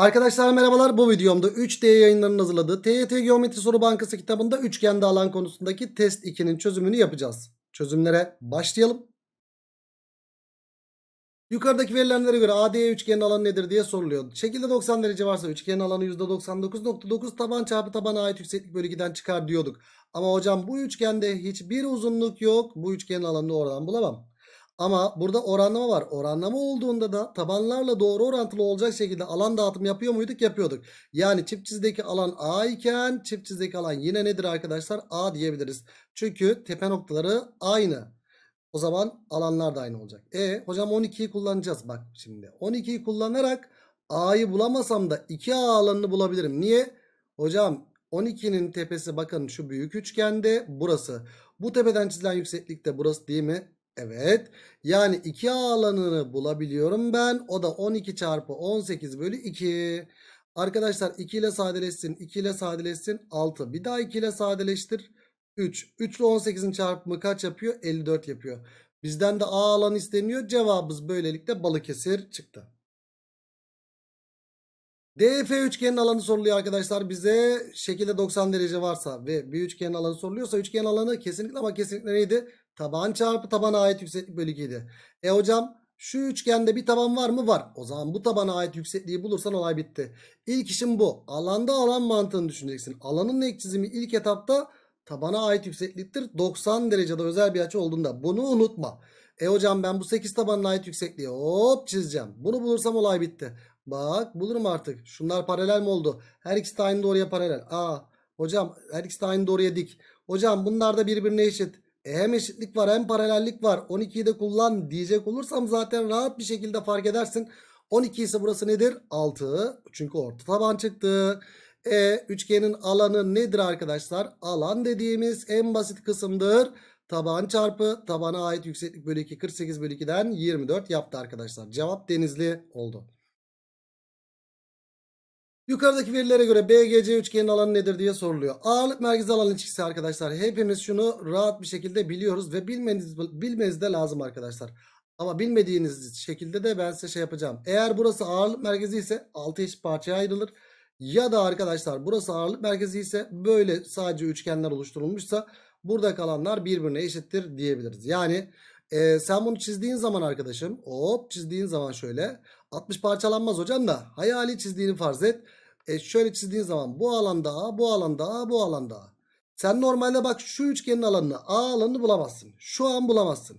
Arkadaşlar merhabalar bu videomda 3D yayınlarının hazırladığı TYT Geometri Soru Bankası kitabında üçgende alan konusundaki test 2'nin çözümünü yapacağız. Çözümlere başlayalım. Yukarıdaki verilenlere göre ADE üçgenin alanı nedir diye soruluyor. Şekilde 90 derece varsa üçgenin alanı %99.9 taban çarpı tabana ait yükseklik bölü 2'den çıkar diyorduk. Ama hocam bu üçgende hiçbir uzunluk yok. Bu üçgenin alanını oradan bulamam. Ama burada oranlama var. Oranlama olduğunda da tabanlarla doğru orantılı olacak şekilde alan dağıtım yapıyor muyduk? Yapıyorduk. Yani çift çizdeki alan A iken çift çizdeki alan yine nedir arkadaşlar? A diyebiliriz. Çünkü tepe noktaları aynı. O zaman alanlar da aynı olacak. E hocam 12'yi kullanacağız bak şimdi. 12'yi kullanarak A'yı bulamasam da 2A alanını bulabilirim. Niye? Hocam 12'nin tepesi bakın şu büyük üçgende burası. Bu tepeden çizilen yükseklikte burası değil mi? Evet. Yani 2 alanını bulabiliyorum ben. O da 12 çarpı 18 bölü 2. Arkadaşlar 2 ile sadeleşsin. 2 ile sadeleşsin. 6. Bir daha 2 ile sadeleştir. 3. 3 ile 18'in çarpımı kaç yapıyor? 54 yapıyor. Bizden de A alanı isteniyor. Cevabımız böylelikle Balıkesir çıktı. DF üçgenin alanı soruluyor arkadaşlar. Bize şekilde 90 derece varsa ve bir üçgenin alanı soruluyorsa üçgenin alanı kesinlikle ama kesinlikle neydi? Taban çarpı tabana ait yükseklik bölü 2'ydi. E hocam şu üçgende bir taban var mı? Var. O zaman bu tabana ait yüksekliği bulursan olay bitti. İlk işim bu. Alanda alan mantığını düşüneceksin. Alanın ek çizimi ilk etapta tabana ait yüksekliktir. 90 derecede özel bir açı olduğunda bunu unutma. E hocam ben bu 8 tabanına ait yüksekliği hop çizeceğim. Bunu bulursam olay bitti. Bak bulurum artık. Şunlar paralel mi oldu? Her ikisi de aynı doğruya paralel. Aa hocam her ikisi de aynı doğruya dik. Hocam bunlar da birbirine eşit. E, hem eşitlik var hem paralellik var. 12'yi de kullan diyecek olursam zaten rahat bir şekilde fark edersin. 12 ise burası nedir? 6. Çünkü orta taban çıktı. E üçgenin alanı nedir arkadaşlar? Alan dediğimiz en basit kısımdır. Taban çarpı tabana ait yükseklik bölü 2 48 bölü 2'den 24 yaptı arkadaşlar. Cevap denizli oldu. Yukarıdaki verilere göre BGC üçgenin alanı nedir diye soruluyor. Ağırlık merkezi alanı ilişkisi arkadaşlar. Hepimiz şunu rahat bir şekilde biliyoruz ve bilmeniz, bilmeniz de lazım arkadaşlar. Ama bilmediğiniz şekilde de ben size şey yapacağım. Eğer burası ağırlık merkezi ise altı eşit parçaya ayrılır. Ya da arkadaşlar burası ağırlık merkezi ise böyle sadece üçgenler oluşturulmuşsa burada kalanlar birbirine eşittir diyebiliriz. Yani e, sen bunu çizdiğin zaman arkadaşım hop çizdiğin zaman şöyle 60 parçalanmaz hocam da hayali çizdiğini farz et. E şöyle çizdiğin zaman bu alanda A, bu alanda A, bu alanda A. Sen normalde bak şu üçgenin alanını A alanını bulamazsın. Şu an bulamazsın.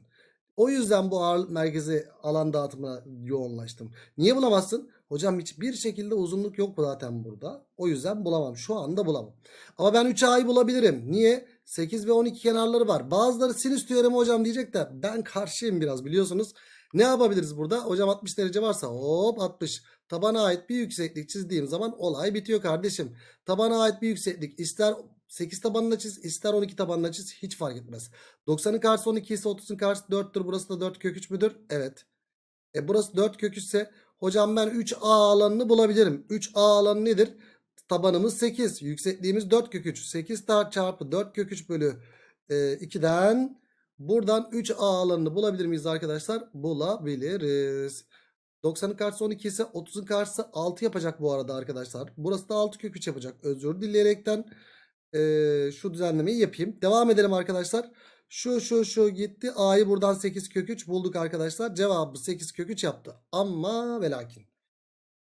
O yüzden bu ağırlık merkezi alan dağıtımına yoğunlaştım. Niye bulamazsın? Hocam hiçbir şekilde uzunluk yok zaten burada. O yüzden bulamam. Şu anda bulamam. Ama ben 3A'yı bulabilirim. Niye? 8 ve 12 kenarları var. Bazıları sinüs teoremi hocam diyecek de ben karşıyım biraz biliyorsunuz. Ne yapabiliriz burada? Hocam 60 derece varsa hop 60. Tabana ait bir yükseklik çizdiğim zaman olay bitiyor kardeşim. Tabana ait bir yükseklik ister 8 tabanına çiz ister 12 tabanına çiz hiç fark etmez. 90'ın karşısı 12 ise 30'un karşısı 4'tür. Burası da 4 kök 3 müdür? Evet. E burası 4 kök 3 hocam ben 3A alanını bulabilirim. 3A alanı nedir? Tabanımız 8. Yüksekliğimiz 4 kök 3. 8 çarpı 4 kök 3 bölü e, 2'den buradan 3A alanını bulabilir miyiz arkadaşlar? Bulabiliriz. 90'ın karşısı 12 ise 30'un karşısı 6 yapacak bu arada arkadaşlar. Burası da 6 kök 3 yapacak. Özür dileyerekten e, şu düzenlemeyi yapayım. Devam edelim arkadaşlar. Şu şu şu gitti. A'yı buradan 8 kök 3 bulduk arkadaşlar. Cevabı 8 kök 3 yaptı. Ama ve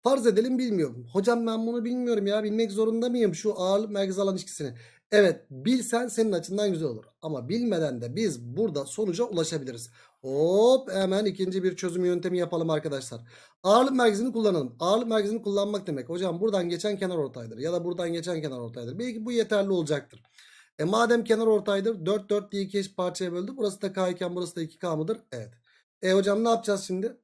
Farz edelim bilmiyorum. Hocam ben bunu bilmiyorum ya. Bilmek zorunda mıyım şu ağırlık merkez alan ilişkisini? Evet bilsen senin açından güzel olur. Ama bilmeden de biz burada sonuca ulaşabiliriz. Hop hemen ikinci bir çözüm yöntemi yapalım arkadaşlar. Ağırlık merkezini kullanalım. Ağırlık merkezini kullanmak demek. Hocam buradan geçen kenar ortaydır. Ya da buradan geçen kenar ortaydır. Belki bu yeterli olacaktır. E madem kenar ortaydır 4 4 diye iki eş parçaya böldü. Burası da K iken burası da 2K mıdır? Evet. E hocam ne yapacağız şimdi?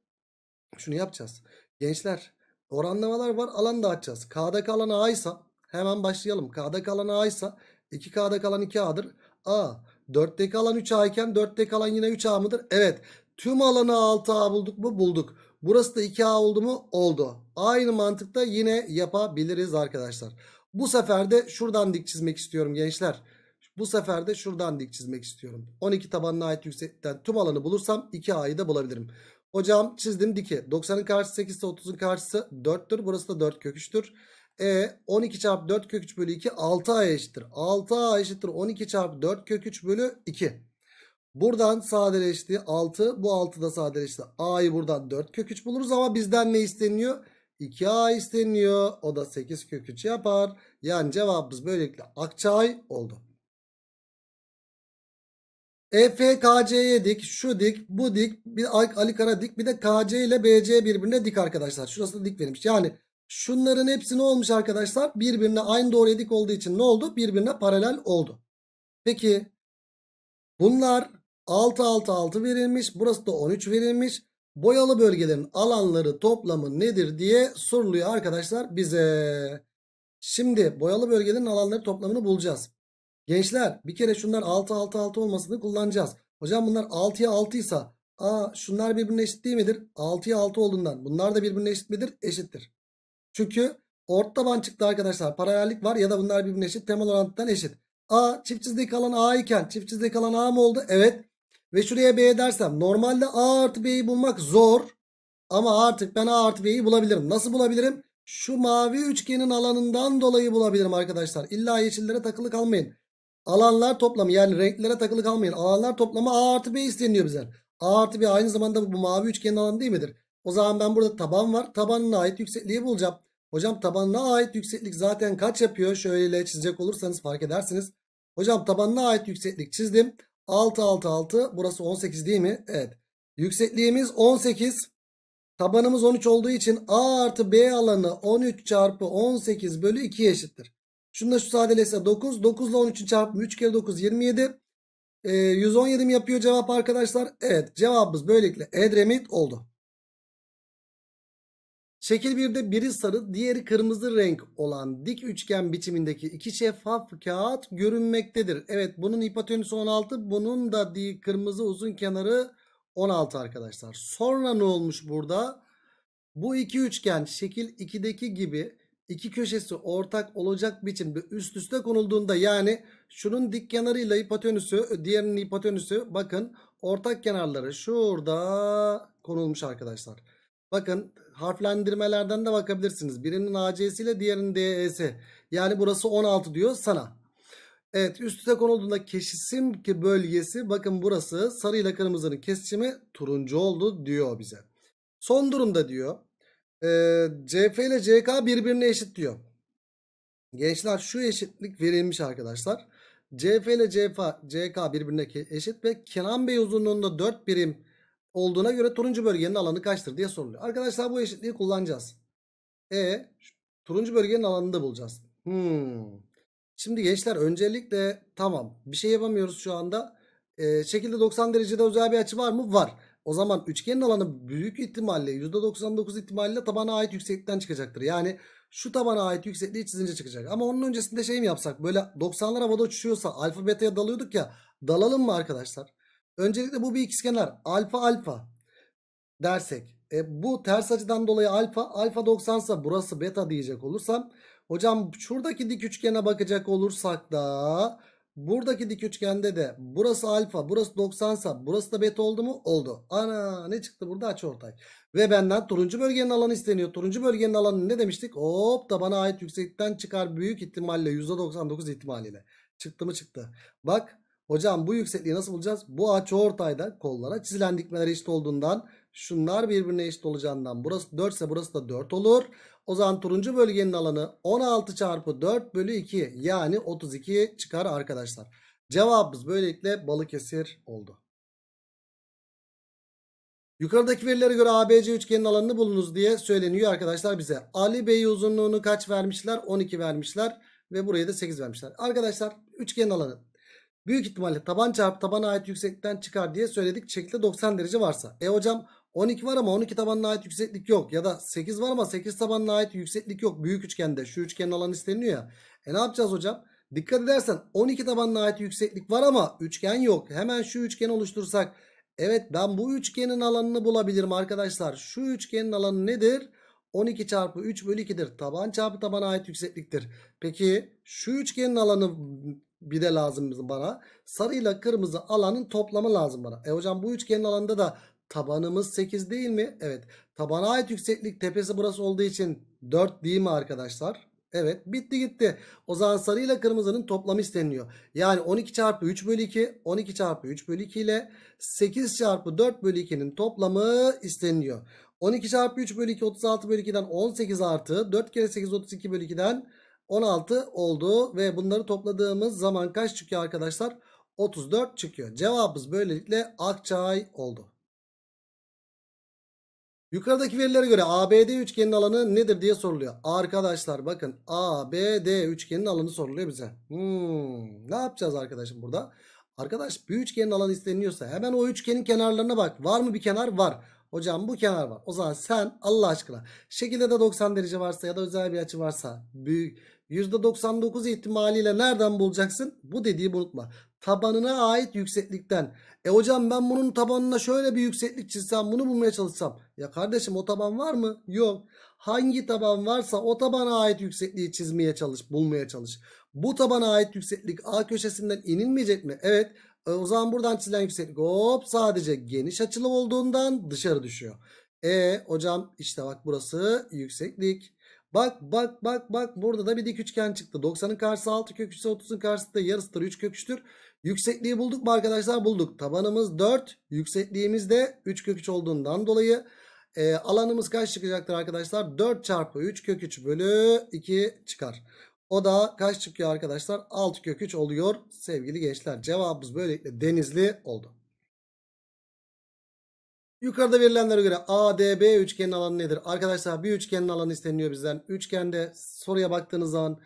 Şunu yapacağız. Gençler oranlamalar var alan dağıtacağız. K'da kalan A ise hemen başlayalım. K'da kalan A ise 2K'da kalan 2A'dır. A 4'teki alan 3A iken 4'teki alan yine 3A mıdır? Evet. Tüm alanı 6A bulduk mu? Bulduk. Burası da 2A oldu mu? Oldu. Aynı mantıkta yine yapabiliriz arkadaşlar. Bu sefer de şuradan dik çizmek istiyorum gençler. Bu sefer de şuradan dik çizmek istiyorum. 12 tabanına ait yüksekten tüm alanı bulursam 2A'yı da bulabilirim. Hocam çizdim diki. 90'ın karşısı 8 ise 30'un karşısı 4'tür. Burası da 4 köküçtür. E 12 çarpı 4 kök 3 bölü 2 6 a eşittir. 6A eşittir 12 çarpı 4 kök 3 bölü 2. Buradan sadeleşti 6. Bu 6 da sadeleşti. A'yı buradan 4 kök 3 buluruz ama bizden ne isteniyor? 2A isteniyor. O da 8 kök 3 yapar. Yani cevabımız böylelikle Akçay oldu. EFKC'ye dik, şu dik, bu dik, bir Ali Kara dik, bir de KC ile BC birbirine dik arkadaşlar. Şurası da dik verilmiş. Yani Şunların hepsi ne olmuş arkadaşlar? Birbirine aynı doğru dik olduğu için ne oldu? Birbirine paralel oldu. Peki bunlar 6 6 6 verilmiş. Burası da 13 verilmiş. Boyalı bölgelerin alanları toplamı nedir diye soruluyor arkadaşlar bize. Şimdi boyalı bölgelerin alanları toplamını bulacağız. Gençler bir kere şunlar 6 6 6 olmasını kullanacağız. Hocam bunlar 6'ya 6 ise şunlar birbirine eşit değil midir? 6'ya 6 olduğundan bunlar da birbirine eşit midir? Eşittir. Çünkü ort taban çıktı arkadaşlar paralellik var ya da bunlar birbirine eşit. Temel orantıdan eşit. A çift çizdeki alan A iken çift çizdeki alan A mı oldu? Evet. Ve şuraya B dersem normalde A artı B'yi bulmak zor. Ama artık ben A artı B'yi bulabilirim. Nasıl bulabilirim? Şu mavi üçgenin alanından dolayı bulabilirim arkadaşlar. İlla yeşillere takılı kalmayın. Alanlar toplamı yani renklere takılı kalmayın. Alanlar toplamı A artı B isteniyor bize. A artı B aynı zamanda bu mavi üçgenin alanı değil midir? O zaman ben burada taban var. Tabanına ait yüksekliği bulacağım. Hocam tabanına ait yükseklik zaten kaç yapıyor? Şöyle çizecek olursanız fark edersiniz. Hocam tabanına ait yükseklik çizdim. 6 6 6 burası 18 değil mi? Evet. Yüksekliğimiz 18. Tabanımız 13 olduğu için A artı B alanı 13 çarpı 18 bölü 2 eşittir. Şunu şu sadeleşse 9. 9 ile 13'ün çarpımı 3 kere 9 27. E, 117 mi yapıyor cevap arkadaşlar? Evet cevabımız böylelikle Edremit oldu. Şekil 1'de biri sarı diğeri kırmızı renk olan dik üçgen biçimindeki iki şeffaf kağıt görünmektedir. Evet bunun hipotenüsü 16 bunun da di kırmızı uzun kenarı 16 arkadaşlar. Sonra ne olmuş burada? Bu iki üçgen şekil 2'deki gibi iki köşesi ortak olacak biçimde üst üste konulduğunda yani şunun dik kenarıyla hipotenüsü diğerinin hipotenüsü bakın ortak kenarları şurada konulmuş arkadaşlar. Bakın harflendirmelerden de bakabilirsiniz. Birinin AC'si ile diğerinin DE'si. Yani burası 16 diyor sana. Evet üstüne konulduğunda kesişim ki bölgesi bakın burası sarı ile kırmızının kesişimi turuncu oldu diyor bize. Son durumda diyor e, CF ile CK birbirine eşit diyor. Gençler şu eşitlik verilmiş arkadaşlar. CF ile CF, CK birbirine eşit ve Kenan Bey uzunluğunda 4 birim olduğuna göre turuncu bölgenin alanı kaçtır diye soruluyor. Arkadaşlar bu eşitliği kullanacağız. E turuncu bölgenin alanını da bulacağız. Hmm. Şimdi gençler öncelikle tamam bir şey yapamıyoruz şu anda. Ee, şekilde 90 derecede özel bir açı var mı? Var. O zaman üçgenin alanı büyük ihtimalle %99 ihtimalle tabana ait yükseklikten çıkacaktır. Yani şu tabana ait yüksekliği çizince çıkacak. Ama onun öncesinde şey mi yapsak? Böyle 90'lar havada uçuşuyorsa alfa beta'ya dalıyorduk ya. Dalalım mı arkadaşlar? Öncelikle bu bir ikizkenar. Alfa alfa dersek. E, bu ters açıdan dolayı alfa. Alfa 90 ise burası beta diyecek olursam. Hocam şuradaki dik üçgene bakacak olursak da buradaki dik üçgende de burası alfa burası 90 ise burası da beta oldu mu? Oldu. Ana ne çıktı burada açıortay. Ve benden turuncu bölgenin alanı isteniyor. Turuncu bölgenin alanı ne demiştik? Hop da bana ait yükseklikten çıkar büyük ihtimalle %99 ihtimaliyle. Çıktı mı çıktı. Bak Hocam bu yüksekliği nasıl bulacağız? Bu açı ortayda kollara çizilen dikmeler eşit olduğundan şunlar birbirine eşit olacağından burası 4 ise burası da 4 olur. O zaman turuncu bölgenin alanı 16 çarpı 4 bölü 2 yani 32 çıkar arkadaşlar. Cevabımız böylelikle Balıkesir oldu. Yukarıdaki verilere göre ABC üçgenin alanını bulunuz diye söyleniyor arkadaşlar bize. Ali Bey uzunluğunu kaç vermişler? 12 vermişler ve buraya da 8 vermişler. Arkadaşlar üçgenin alanı büyük ihtimalle taban çarpı tabana ait yükseklikten çıkar diye söyledik. Şekilde 90 derece varsa. E hocam 12 var ama 12 tabanına ait yükseklik yok. Ya da 8 var ama 8 tabanına ait yükseklik yok. Büyük üçgende şu üçgenin alanı isteniyor ya. E ne yapacağız hocam? Dikkat edersen 12 tabanına ait yükseklik var ama üçgen yok. Hemen şu üçgeni oluştursak. Evet ben bu üçgenin alanını bulabilirim arkadaşlar. Şu üçgenin alanı nedir? 12 çarpı 3 bölü 2'dir. Taban çarpı tabana ait yüksekliktir. Peki şu üçgenin alanı bir de lazım bana. sarı ile kırmızı alanın toplamı lazım bana. E hocam bu üçgenin alanında da tabanımız 8 değil mi? Evet. Tabana ait yükseklik tepesi burası olduğu için 4 değil mi arkadaşlar? Evet bitti gitti. O zaman sarı ile kırmızının toplamı isteniyor. Yani 12 çarpı 3 bölü 2 12 çarpı 3 bölü 2 ile 8 çarpı 4 bölü 2'nin toplamı isteniliyor. 12 çarpı 3 bölü 2 36 bölü 2'den 18 artı 4 kere 8 32 bölü 2'den 16 oldu ve bunları topladığımız zaman kaç çıkıyor arkadaşlar? 34 çıkıyor. Cevabımız böylelikle Akçay oldu. Yukarıdaki verilere göre ABD üçgenin alanı nedir diye soruluyor. Arkadaşlar bakın ABD üçgenin alanı soruluyor bize. Hmm, ne yapacağız arkadaşım burada? Arkadaş bir üçgenin alanı isteniyorsa hemen o üçgenin kenarlarına bak. Var mı bir kenar? Var. Hocam bu kenar var. O zaman sen Allah aşkına şekilde de 90 derece varsa ya da özel bir açı varsa büyük %99 ihtimaliyle nereden bulacaksın? Bu dediği unutma. Tabanına ait yükseklikten. E hocam ben bunun tabanına şöyle bir yükseklik çizsem bunu bulmaya çalışsam. Ya kardeşim o taban var mı? Yok. Hangi taban varsa o tabana ait yüksekliği çizmeye çalış, bulmaya çalış. Bu tabana ait yükseklik A köşesinden inilmeyecek mi? Evet. E, o zaman buradan çizilen yükseklik hop sadece geniş açılı olduğundan dışarı düşüyor. E hocam işte bak burası yükseklik. Bak bak bak bak burada da bir dik üçgen çıktı. 90'ın karşısı 6 kök 3 30'un karşısı da yarısıdır 3 kök 3'tür. Yüksekliği bulduk mu arkadaşlar? Bulduk. Tabanımız 4. Yüksekliğimiz de 3 kök 3 olduğundan dolayı e, alanımız kaç çıkacaktır arkadaşlar? 4 çarpı 3 kök 3 bölü 2 çıkar. O da kaç çıkıyor arkadaşlar? 6 kök 3 oluyor sevgili gençler. Cevabımız böylelikle denizli oldu. Yukarıda verilenlere göre ADB üçgenin alanı nedir? Arkadaşlar bir üçgenin alanı isteniyor bizden. Üçgende soruya baktığınız zaman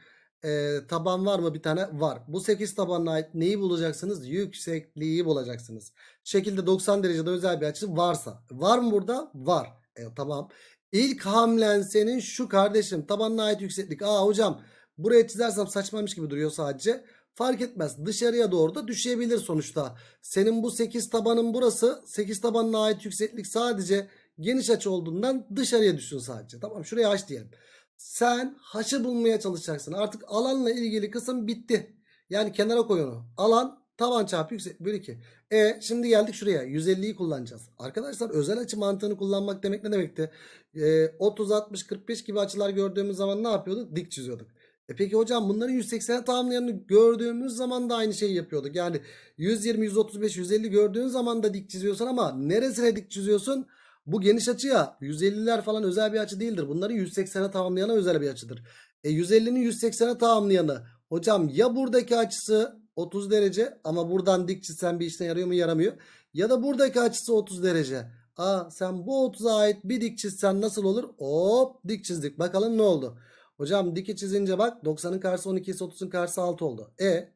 e, taban var mı? Bir tane var. Bu 8 tabanına ait neyi bulacaksınız? Yüksekliği bulacaksınız. Şekilde 90 derecede özel bir açı varsa. Var mı burada? Var. E, tamam. İlk hamlen senin şu kardeşim. Tabanına ait yükseklik. Aa hocam buraya çizersem saçmamış gibi duruyor sadece fark etmez. Dışarıya doğru da düşebilir sonuçta. Senin bu 8 tabanın burası 8 tabanına ait yükseklik sadece geniş açı olduğundan dışarıya düşsün sadece. Tamam şuraya h diyelim. Sen h'ı bulmaya çalışacaksın. Artık alanla ilgili kısım bitti. Yani kenara koy onu. Alan taban çarpı yüksek bölü 2. E şimdi geldik şuraya. 150'yi kullanacağız. Arkadaşlar özel açı mantığını kullanmak demek ne demekti? E, 30, 60, 45 gibi açılar gördüğümüz zaman ne yapıyorduk? Dik çiziyorduk. E peki hocam bunların 180'e tamamlayanı gördüğümüz zaman da aynı şeyi yapıyorduk. Yani 120, 135, 150 gördüğün zaman da dik çiziyorsun ama neresine dik çiziyorsun? Bu geniş açıya 150'ler falan özel bir açı değildir. Bunları 180'e tamamlayana özel bir açıdır. E 150'nin 180'e tamamlayanı hocam ya buradaki açısı 30 derece ama buradan dik çizsen bir işine yarıyor mu yaramıyor. Ya da buradaki açısı 30 derece. Aa sen bu 30'a ait bir dik çizsen nasıl olur? Hop dik çizdik bakalım ne oldu? Hocam dike çizince bak 90'ın karşısı 12 ise 30'un karşısı 6 oldu. E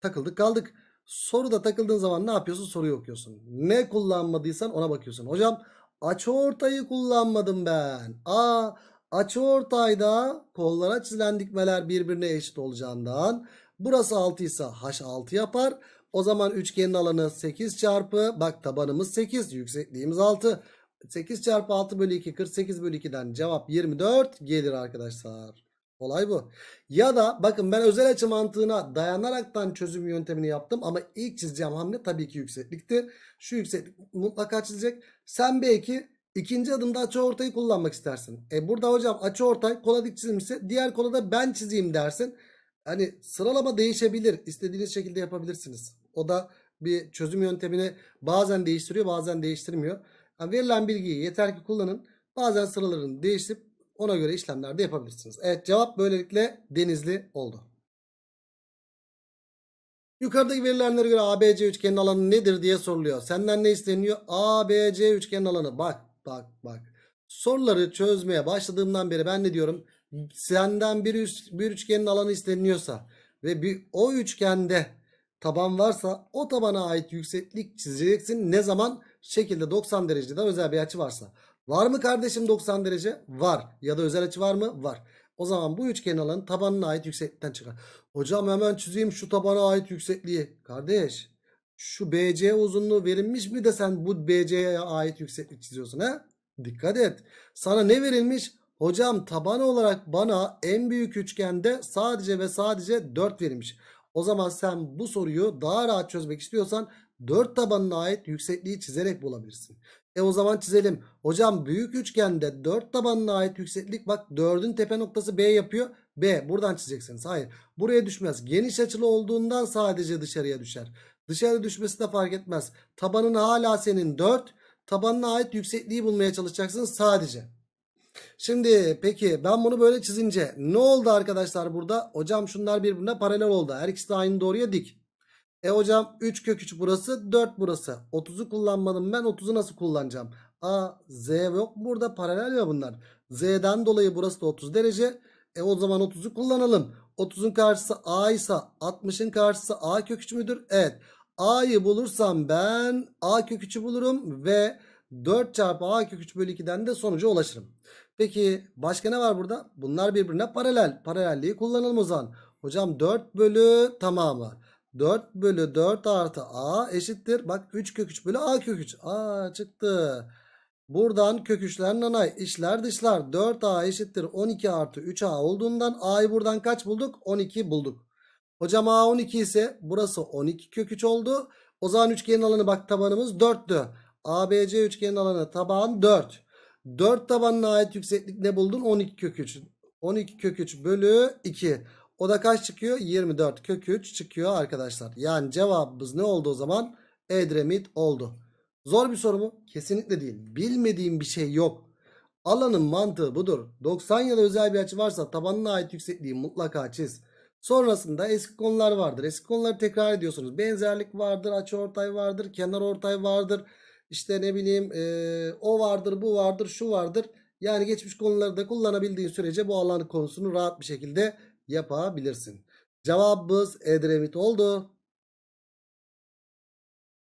takıldık kaldık. Soruda takıldığın zaman ne yapıyorsun? Soruyu okuyorsun. Ne kullanmadıysan ona bakıyorsun. Hocam açıortayı kullanmadım ben. A açıortayda kollara çizilen dikmeler birbirine eşit olacağından burası 6 ise H6 yapar. O zaman üçgenin alanı 8 çarpı bak tabanımız 8 yüksekliğimiz 6. 8 çarpı 6 bölü 2 48 bölü 2'den cevap 24 gelir arkadaşlar. Olay bu. Ya da bakın ben özel açı mantığına dayanaraktan çözüm yöntemini yaptım ama ilk çizeceğim hamle tabii ki yükseklikti. Şu yükseklik mutlaka çizecek. Sen belki ikinci adımda açı ortayı kullanmak istersin. E burada hocam açı ortay kola dik çizilmişse diğer kola da ben çizeyim dersin. Hani sıralama değişebilir. İstediğiniz şekilde yapabilirsiniz. O da bir çözüm yöntemini bazen değiştiriyor bazen değiştirmiyor. Yani verilen bilgiyi yeter ki kullanın. Bazen sıralarını değiştirip ona göre işlemler de yapabilirsiniz. Evet cevap böylelikle denizli oldu. Yukarıdaki verilenlere göre ABC üçgenin alanı nedir diye soruluyor. Senden ne isteniyor? ABC üçgenin alanı. Bak bak bak. Soruları çözmeye başladığımdan beri ben ne diyorum? Senden bir, üç, bir üçgenin alanı isteniyorsa ve bir, o üçgende taban varsa o tabana ait yükseklik çizeceksin. Ne zaman? Şekilde 90 derecede özel bir açı varsa. Var mı kardeşim 90 derece? Var. Ya da özel açı var mı? Var. O zaman bu üçgen alanın tabanına ait yükseklikten çıkar. Hocam hemen çizeyim şu tabana ait yüksekliği. Kardeş şu BC uzunluğu verilmiş mi de sen bu BC'ye ait yükseklik çiziyorsun ha? Dikkat et. Sana ne verilmiş? Hocam taban olarak bana en büyük üçgende sadece ve sadece 4 verilmiş. O zaman sen bu soruyu daha rahat çözmek istiyorsan 4 tabanına ait yüksekliği çizerek bulabilirsin. E o zaman çizelim. Hocam büyük üçgende 4 tabanına ait yükseklik bak 4'ün tepe noktası B yapıyor. B buradan çizeceksiniz. Hayır buraya düşmez. Geniş açılı olduğundan sadece dışarıya düşer. Dışarı düşmesi de fark etmez. Tabanın hala senin 4. Tabanına ait yüksekliği bulmaya çalışacaksın sadece. Şimdi peki ben bunu böyle çizince ne oldu arkadaşlar burada? Hocam şunlar birbirine paralel oldu. Her ikisi de aynı doğruya dik. E hocam 3 kök 3 burası 4 burası. 30'u kullanmadım ben 30'u nasıl kullanacağım? A, Z yok burada paralel ya bunlar. Z'den dolayı burası da 30 derece. E o zaman 30'u kullanalım. 30'un karşısı A ise 60'ın karşısı A kök 3 müdür? Evet. A'yı bulursam ben A kök 3'ü bulurum ve 4 çarpı A kök 3 bölü 2'den de sonuca ulaşırım. Peki başka ne var burada? Bunlar birbirine paralel. Paralelliği kullanalım o zaman. Hocam 4 bölü tamamı. 4 bölü 4 artı a eşittir. Bak 3 kök 3 bölü a kök 3. A çıktı. Buradan kök 3'ler nanay. İşler dışlar. 4a eşittir 12 artı 3a olduğundan a'yı buradan kaç bulduk? 12 bulduk. Hocam a 12 ise burası 12 kök 3 oldu. O zaman üçgenin alanı bak tabanımız 4'tü. ABC üçgenin alanı taban 4. 4 tabanına ait yükseklik ne buldun? 12 kök 3. 12 kök 3 bölü 2. O da kaç çıkıyor? 24 kök 3 çıkıyor arkadaşlar. Yani cevabımız ne oldu o zaman? Edremit oldu. Zor bir soru mu? Kesinlikle değil. Bilmediğim bir şey yok. Alanın mantığı budur. 90 ya da özel bir açı varsa tabanına ait yüksekliği mutlaka çiz. Sonrasında eski konular vardır. Eski konuları tekrar ediyorsunuz. Benzerlik vardır, açı ortay vardır, kenar ortay vardır. İşte ne bileyim e, o vardır, bu vardır, şu vardır. Yani geçmiş konuları da kullanabildiğin sürece bu alan konusunu rahat bir şekilde yapabilirsin. Cevabımız Edremit oldu.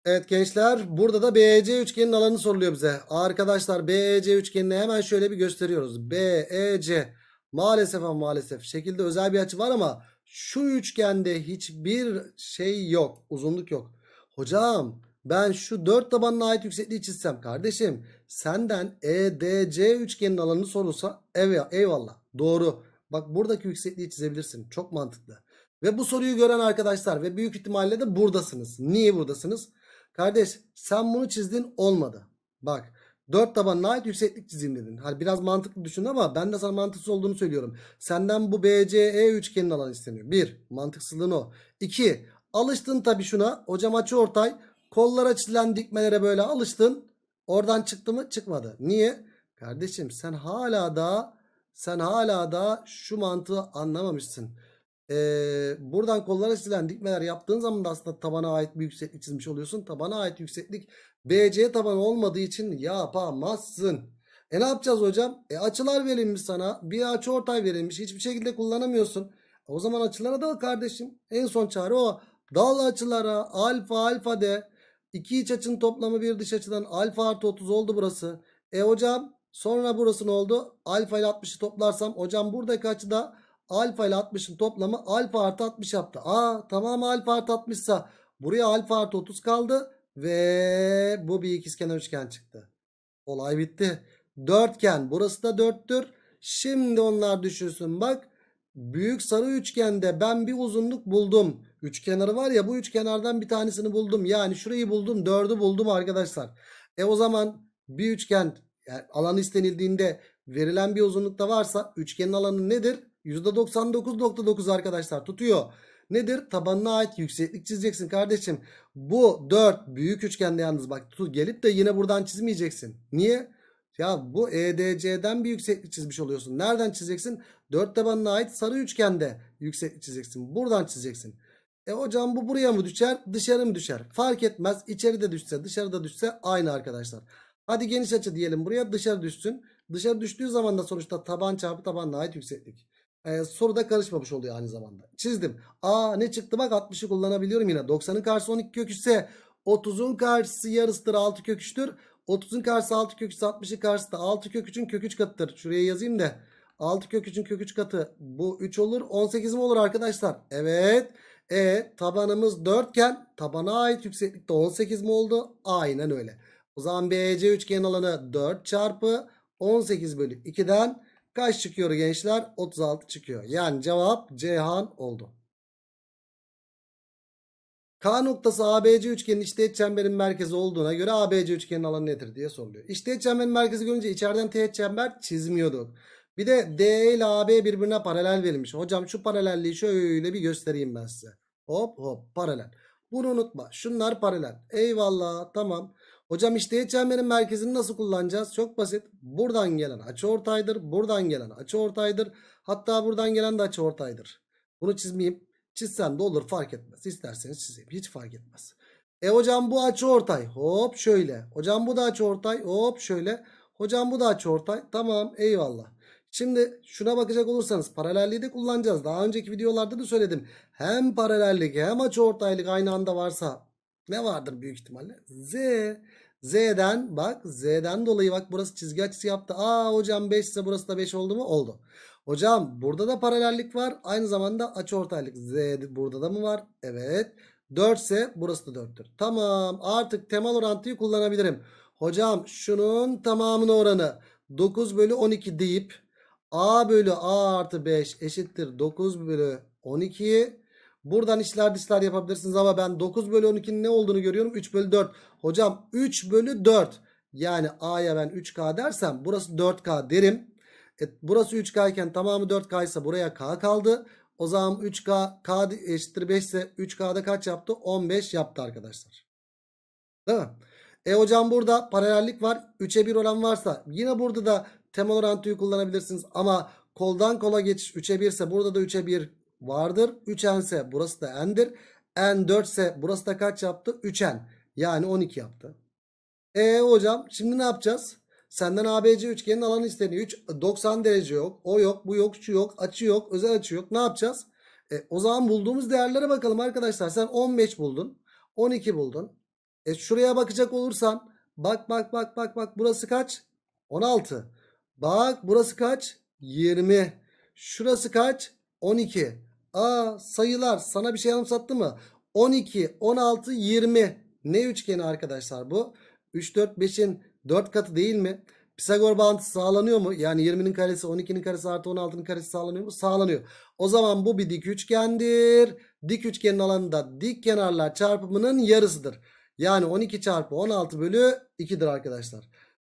Evet gençler burada da BEC üçgenin alanı soruluyor bize. Arkadaşlar BEC üçgenini hemen şöyle bir gösteriyoruz. BEC maalesef ama maalesef şekilde özel bir açı var ama şu üçgende hiçbir şey yok. Uzunluk yok. Hocam ben şu dört tabanına ait yüksekliği çizsem kardeşim senden EDC üçgenin alanı sorulsa eyvallah doğru. Bak buradaki yüksekliği çizebilirsin. Çok mantıklı. Ve bu soruyu gören arkadaşlar ve büyük ihtimalle de buradasınız. Niye buradasınız? Kardeş sen bunu çizdin olmadı. Bak 4 tabanına ait yükseklik çizeyim dedin. Hani biraz mantıklı düşün ama ben de sana mantıksız olduğunu söylüyorum. Senden bu BCE üçgenin alanı isteniyor. 1. Mantıksızlığın o. 2. Alıştın tabii şuna. Hocam açı ortay. Kollara çizilen dikmelere böyle alıştın. Oradan çıktı mı? Çıkmadı. Niye? Kardeşim sen hala daha sen hala da şu mantığı anlamamışsın. Ee, buradan kollara silen dikmeler yaptığın zaman da aslında tabana ait bir yükseklik çizmiş oluyorsun. Tabana ait yükseklik BC taban olmadığı için yapamazsın. E ne yapacağız hocam? E açılar verilmiş sana. Bir açı ortay verilmiş. Hiçbir şekilde kullanamıyorsun. O zaman açılara dal kardeşim. En son çare o. Dal açılara alfa alfa de. İki iç açının toplamı bir dış açıdan alfa artı 30 oldu burası. E hocam Sonra burası ne oldu? Alfa ile 60'ı toplarsam hocam burada kaçı da alfa ile 60'ın toplamı alfa artı 60 yaptı. Aa tamam alfa artı 60 ise buraya alfa artı 30 kaldı ve bu bir ikizkenar üçgen çıktı. Olay bitti. Dörtgen burası da 4'tür. Şimdi onlar düşünsün bak. Büyük sarı üçgende ben bir uzunluk buldum. Üç kenarı var ya bu üç kenardan bir tanesini buldum. Yani şurayı buldum, dördü buldum arkadaşlar. E o zaman bir üçgen yani alan istenildiğinde verilen bir uzunlukta varsa üçgenin alanı nedir? %99.9 arkadaşlar tutuyor. Nedir? Tabanına ait yükseklik çizeceksin kardeşim. Bu 4 büyük üçgende yalnız bak tut, gelip de yine buradan çizmeyeceksin. Niye? Ya bu EDC'den bir yükseklik çizmiş oluyorsun. Nereden çizeceksin? 4 tabanına ait sarı üçgende yükseklik çizeceksin. Buradan çizeceksin. E hocam bu buraya mı düşer? Dışarı mı düşer? Fark etmez. İçeride düşse dışarıda düşse aynı arkadaşlar. Hadi geniş açı diyelim buraya dışarı düşsün. Dışarı düştüğü zaman da sonuçta taban çarpı tabanla ait yükseklik. Ee, soruda karışmamış oluyor aynı zamanda. Çizdim. Aa ne çıktı bak 60'ı kullanabiliyorum yine. 90'ın karşısı 12 köküse 30'un karşısı yarısıdır 6 kök 30'un karşısı 6 kök 3 60'ın karşısı da 6 kök 3'ün 3 katıdır. Şuraya yazayım da 6 kök 3'ün 3 katı bu 3 olur. 18 mi olur arkadaşlar? Evet. E tabanımız 4 iken tabana ait de 18 mi oldu? Aynen öyle. O zaman BC üçgen alanı 4 çarpı 18 bölü 2'den kaç çıkıyor gençler? 36 çıkıyor. Yani cevap Cihan oldu. K noktası ABC üçgenin içteğet çemberin merkezi olduğuna göre ABC üçgenin alanı nedir diye soruluyor. İçteğet çemberin merkezi görünce içeriden teğet çember çizmiyorduk. Bir de DE ile AB birbirine paralel verilmiş. Hocam şu paralelliği şöyle bir göstereyim ben size. Hop hop paralel. Bunu unutma. Şunlar paralel. Eyvallah tamam. Hocam işleyet çemberin merkezini nasıl kullanacağız? Çok basit. Buradan gelen açıortaydır, ortaydır. Buradan gelen açıortaydır. Hatta buradan gelen de açıortaydır. Bunu çizmeyeyim. Çizsem de olur fark etmez. İsterseniz çizeyim. Hiç fark etmez. E hocam bu açıortay, Hop şöyle. Hocam bu da açıortay, Hop şöyle. Hocam bu da açıortay, Tamam eyvallah. Şimdi şuna bakacak olursanız paralelliği de kullanacağız. Daha önceki videolarda da söyledim. Hem paralellik hem açıortaylık aynı anda varsa ne vardır büyük ihtimalle? Z. Z'den bak Z'den dolayı bak burası çizgi açısı yaptı. Aa hocam 5 ise burası da 5 oldu mu? Oldu. Hocam burada da paralellik var. Aynı zamanda açıortaylık ortaylık. Z burada da mı var? Evet. 4 ise burası da 4'tür. Tamam artık temel orantıyı kullanabilirim. Hocam şunun tamamına oranı 9 bölü 12 deyip A bölü A artı 5 eşittir 9 bölü 12'yi Buradan işler, dışlar yapabilirsiniz ama ben 9 bölü 12'nin ne olduğunu görüyorum. 3 bölü 4. Hocam 3 bölü 4. Yani A'ya ben 3K dersem burası 4K derim. E, burası 3K iken tamamı 4K ise buraya K kaldı. O zaman 3K K eşittir 5 ise 3K'da kaç yaptı? 15 yaptı arkadaşlar. Değil mi? E hocam burada paralellik var. 3'e 1 oran varsa yine burada da temel orantıyı kullanabilirsiniz. Ama koldan kola geçiş 3'e 1 ise burada da 3'e 1 vardır. 3n ise burası da n'dir. n 4 ise burası da kaç yaptı? 3n. Yani 12 yaptı. E hocam şimdi ne yapacağız? Senden ABC üçgenin alanı isteniyor. 3 90 derece yok. O yok, bu yok, şu yok, açı yok, özel açı yok. Ne yapacağız? E, o zaman bulduğumuz değerlere bakalım arkadaşlar. Sen 15 buldun. 12 buldun. E şuraya bakacak olursan bak bak bak bak bak burası kaç? 16. Bak burası kaç? 20. Şurası kaç? 12. Aa sayılar sana bir şey anımsattı mı? 12, 16, 20. Ne üçgeni arkadaşlar bu? 3, 4, 5'in 4 katı değil mi? Pisagor bağıntısı sağlanıyor mu? Yani 20'nin karesi 12'nin karesi artı 16'nın karesi sağlanıyor mu? Sağlanıyor. O zaman bu bir dik üçgendir. Dik üçgenin alanı dik kenarlar çarpımının yarısıdır. Yani 12 çarpı 16 bölü 2'dir arkadaşlar.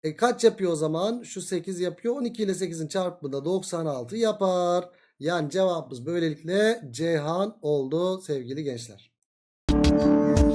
E kaç yapıyor o zaman? Şu 8 yapıyor. 12 ile 8'in çarpımı da 96 yapar. Yani cevabımız böylelikle Ceyhan oldu sevgili gençler.